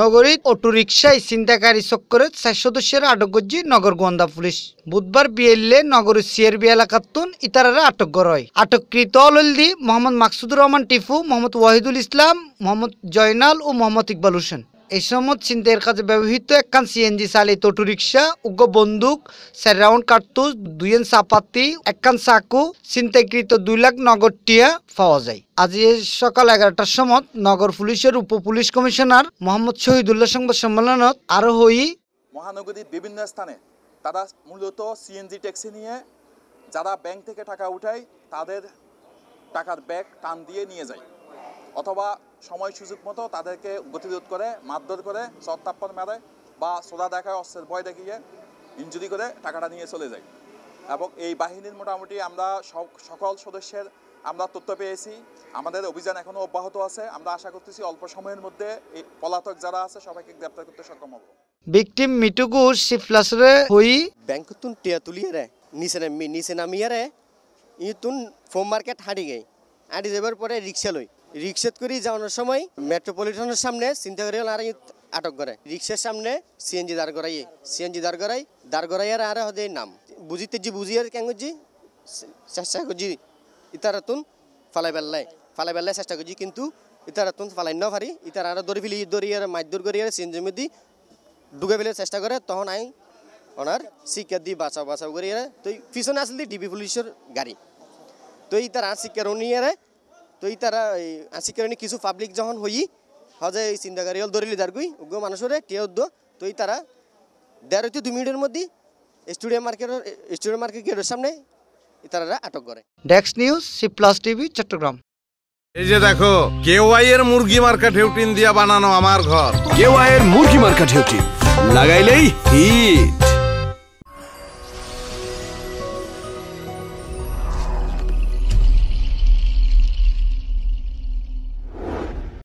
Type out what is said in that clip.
নগরীর অটোরিকশায় চিন্তাকারী চক্করে চার সদস্যের আটক করছে নগর গোয়েন্দা পুলিশ বুধবার বিএলএ নগরের সিআরবি এলাকাতুন ইতারারা আটক করা হয় আটককৃত অলদি মোহাম্মদ মাকসুদুর রহমান টিফু মোহাম্মদ ওয়াহিদুল ইসলাম মোহাম্মদ জয়নাল ও মোহাম্মদ ইকবাল হোসেন এই সময় ছিনতাইয়ের কাজে ব্যবহৃত একখান সিএনজি চালিত অটোরিকশা উগ্র বন্দুক চার রাউন্ড কার্তুজ এন চাপাতি একখান চাকু ছিনতাইকৃত দুই লাখ নগদ টিয়া পাওয়া যায় আজ সকাল এগারোটার সময় নগর পুলিশের উপ পুলিশ কমিশনার মোহাম্মদ শহীদুল্লাহ সংবাদ সম্মেলনত আরো হই মহানগরীর বিভিন্ন স্থানে তারা মূলত সিএনজি ট্যাক্সি নিয়ে যারা ব্যাংক থেকে টাকা উঠায় তাদের টাকার ব্যাগ টান দিয়ে নিয়ে যায় অথবা সময় সুযোগ মতো তাদেরকে গতিরোধ করে মারধর করে সত্তাপ্পর মেরে বা সোদা দেখায় অস্ত্রের ভয় দেখিয়ে ইঞ্জুরি করে টাকাটা নিয়ে চলে যায় এবং এই বাহিনীর মোটামুটি আমরা সকল সদস্যের আমরা তথ্য পেয়েছি আমাদের অভিযান এখনও অব্যাহত আছে আমরা আশা করতেছি অল্প সময়ের মধ্যে এই পলাতক যারা আছে সবাইকে গ্রেপ্তার করতে সক্ষম হব ভিকটিম মিটুকু ঘোষ সিফলাসরে হই ব্যাংক টিয়া তুলিয়ে রে নিচে নামি নিচে নামিয়ে রে ইতুন ফোম মার্কেট হাঁটি গে হাঁটি যাবার পরে রিক্সা লই রিক্সাত করে যাওয়ানোর সময় মেট্রোপলিটনের সামনে চিন্তা করে আর আটক করে রিক্সার সামনে সিএনজি দাঁড় করাই সিএনজি দাঁড় করাই দাঁড় করাই আর আর হদে নাম বুঝিতে যে বুঝি আর কেন জি চেষ্টা করছি ইতারাতুন ফালাই বেল্লায় ফালাই বেল্লায় চেষ্টা করছি কিন্তু ইতারাতুন ফালাই না পারি ইতার আর দড়ি ফেলি দড়ি আর মাইর দূর করি আর সিএনজি মধ্যে ডুবে ফেলে চেষ্টা করে তখন আই ওনার শিক্ষা দিয়ে বাঁচাও বাঁচাও করি আর তো পিছনে আসলে ডিবি পুলিশের গাড়ি তো ইতার আর শিক্ষা আর তো তারা এই আসি কারণে কিছু পাবলিক যখন হই হজে এই চিন্তাকারী হল দরিলি দারগুই উগ্র মানুষের টেয়দ্দ তো তারা দেড় দুই মিনিটের মধ্যে স্টুডিও মার্কেট স্টুডিও মার্কেট গেটের সামনে তারা আটক করে ডেক্স news C plus TV Chattogram এই যে দেখো কেওয়াই এর মুরগি মার্কেট হেউটিন দিয়া বানানো আমার ঘর কেওয়াই এর মুরগি মার্কেট হেউটিন লাগাইলেই হিট